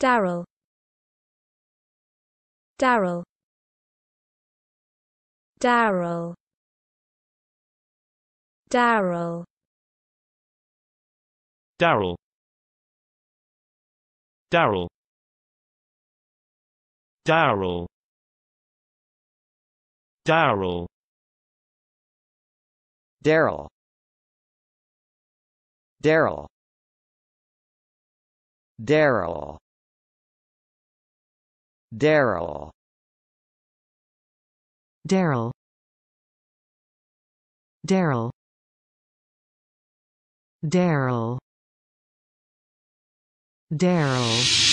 Daryl Daryl Daryl Daryl Daryl Daryl Daryl Daryl Daryl Daryl Daryl Daryl Daryl Daryl Daryl Daryl